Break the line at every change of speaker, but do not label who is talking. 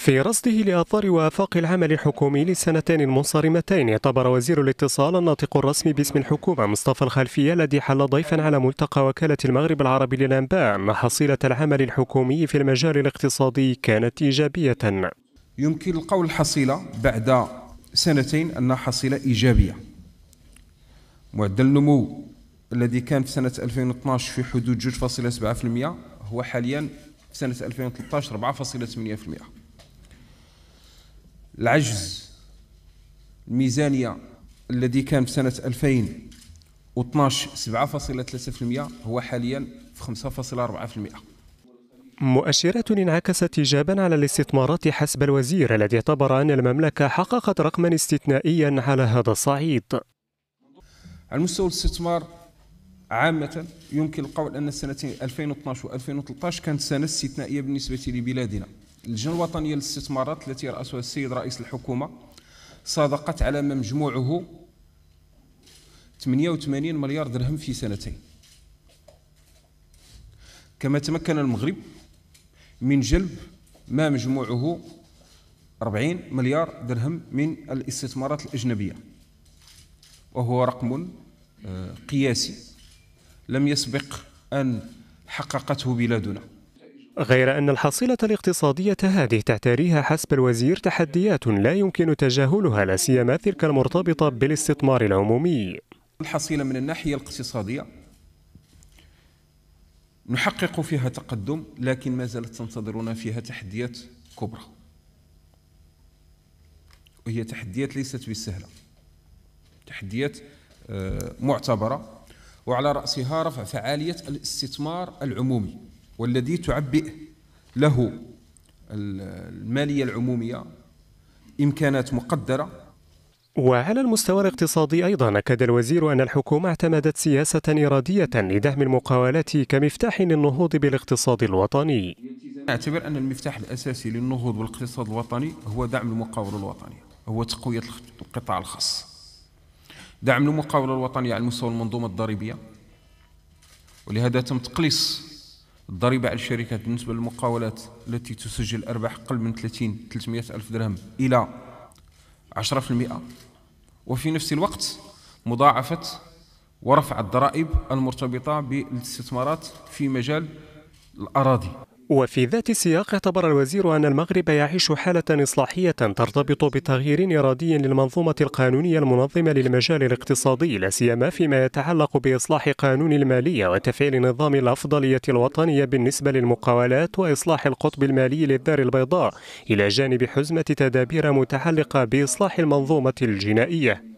في رصده لآثار وآفاق العمل الحكومي للسنتين المنصرمتين اعتبر وزير الاتصال الناطق الرسمي باسم الحكومة مصطفى الخلفية الذي حل ضيفا على ملتقى وكالة المغرب العربي للأنباء أن حصيلة العمل الحكومي في المجال الاقتصادي
كانت إيجابية يمكن القول الحصيلة بعد سنتين أنها حصيلة إيجابية معدل النمو الذي كان في سنة 2012 في حدود 2.7% هو حاليا في سنة 2013 4.8% العجز الميزانية الذي كان في سنة 2012 7.3% هو حاليا في 5.4%
مؤشرات انعكست ايجابا على الاستثمارات حسب الوزير الذي اعتبر ان المملكه حققت رقما استثنائيا على هذا الصعيد.
على مستوى الاستثمار عامة يمكن القول أن سنتين 2012 و 2013 كانت سنة استثنائية بالنسبة لبلادنا اللجنه الوطنيه للاستثمارات التي راسها السيد رئيس الحكومه صادقت على ما مجموعه 88 مليار درهم في سنتين كما تمكن المغرب من جلب ما مجموعه 40 مليار درهم من الاستثمارات الأجنبية وهو رقم آه، قياسي لم يسبق أن حققته بلادنا
غير أن الحصيلة الاقتصادية هذه تعتريها حسب الوزير تحديات لا يمكن تجاهلها لا سيما تلك المرتبطة بالاستثمار العمومي
الحصيلة من الناحية الاقتصادية نحقق فيها تقدم لكن ما زالت تنتظرنا فيها تحديات كبرى وهي تحديات ليست بالسهلة تحديات آه، معتبرة وعلى رأسها رفع فعالية الاستثمار العمومي والذي تعبئ له المالية العمومية إمكانات مقدرة وعلى
المستوى الاقتصادي أيضا أكد الوزير أن الحكومة اعتمدت سياسة إرادية لدعم المقاولات كمفتاح للنهوض بالاقتصاد الوطني
أعتبر أن المفتاح الأساسي للنهوض بالاقتصاد الوطني هو دعم المقاولة الوطنية هو تقوية القطاع الخاص دعم المقاولة الوطنية على مستوى المنظومة الضريبية ولهذا تم تقليص الضريبة على الشركات بالنسبة للمقاولات التي تسجل أرباح أقل من 30 300 ألف درهم إلى 10% وفي نفس الوقت مضاعفة ورفع الضرائب المرتبطة بالاستثمارات في مجال الأراضي وفي ذات السياق اعتبر الوزير
أن المغرب يعيش حالة إصلاحية ترتبط بتغيير إرادي للمنظومة القانونية المنظمة للمجال الاقتصادي لا سيما فيما يتعلق بإصلاح قانون المالية وتفعيل نظام الأفضلية الوطنية بالنسبة للمقاولات وإصلاح القطب المالي للدار البيضاء إلى جانب حزمة تدابير متعلقة بإصلاح المنظومة الجنائية